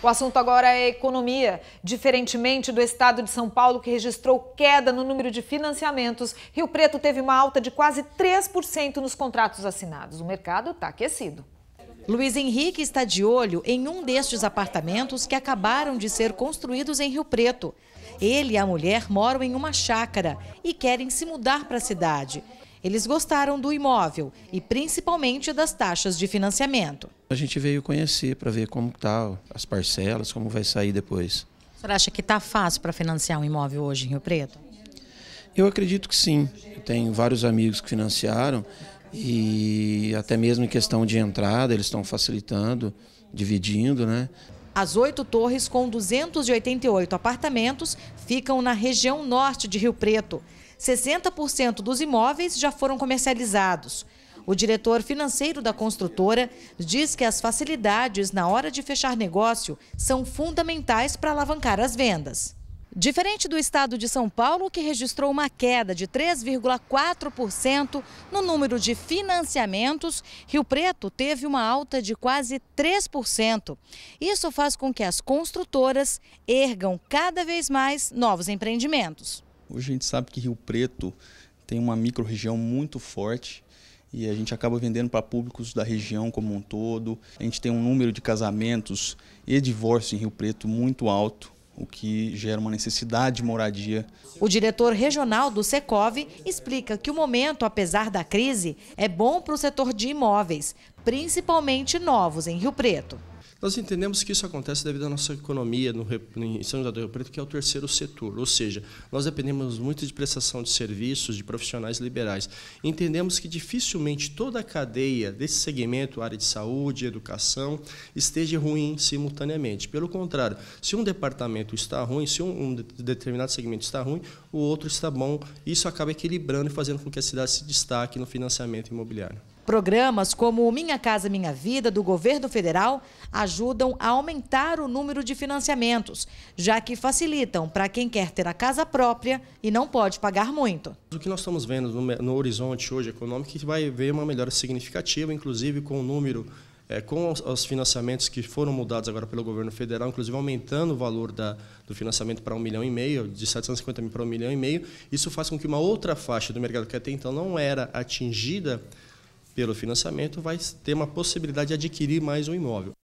O assunto agora é economia. Diferentemente do estado de São Paulo, que registrou queda no número de financiamentos, Rio Preto teve uma alta de quase 3% nos contratos assinados. O mercado está aquecido. Luiz Henrique está de olho em um destes apartamentos que acabaram de ser construídos em Rio Preto. Ele e a mulher moram em uma chácara e querem se mudar para a cidade. Eles gostaram do imóvel e principalmente das taxas de financiamento. A gente veio conhecer para ver como tá as parcelas, como vai sair depois. A senhora acha que está fácil para financiar um imóvel hoje em Rio Preto? Eu acredito que sim. Eu tenho vários amigos que financiaram e até mesmo em questão de entrada eles estão facilitando, dividindo, né? As oito torres com 288 apartamentos ficam na região norte de Rio Preto. 60% dos imóveis já foram comercializados. O diretor financeiro da construtora diz que as facilidades na hora de fechar negócio são fundamentais para alavancar as vendas. Diferente do estado de São Paulo, que registrou uma queda de 3,4% no número de financiamentos, Rio Preto teve uma alta de quase 3%. Isso faz com que as construtoras ergam cada vez mais novos empreendimentos. Hoje a gente sabe que Rio Preto tem uma microrregião muito forte e a gente acaba vendendo para públicos da região como um todo. A gente tem um número de casamentos e divórcios em Rio Preto muito alto o que gera uma necessidade de moradia. O diretor regional do Secov explica que o momento, apesar da crise, é bom para o setor de imóveis, principalmente novos em Rio Preto. Nós entendemos que isso acontece devido à nossa economia no, em São José do Rio Preto, que é o terceiro setor, ou seja, nós dependemos muito de prestação de serviços de profissionais liberais. Entendemos que dificilmente toda a cadeia desse segmento, área de saúde, educação, esteja ruim simultaneamente. Pelo contrário, se um departamento está ruim, se um, um determinado segmento está ruim, o outro está bom. Isso acaba equilibrando e fazendo com que a cidade se destaque no financiamento imobiliário. Programas como Minha Casa Minha Vida, do governo federal, ajudam a aumentar o número de financiamentos, já que facilitam para quem quer ter a casa própria e não pode pagar muito. O que nós estamos vendo no, no horizonte hoje econômico é que vai ver uma melhora significativa, inclusive com o número é, com os, financiamentos que foram mudados agora pelo governo federal, inclusive aumentando o valor da, do financiamento para um milhão e meio, de 750 mil para um milhão e meio, isso faz com que uma outra faixa do mercado que até então não era atingida pelo financiamento vai ter uma possibilidade de adquirir mais um imóvel.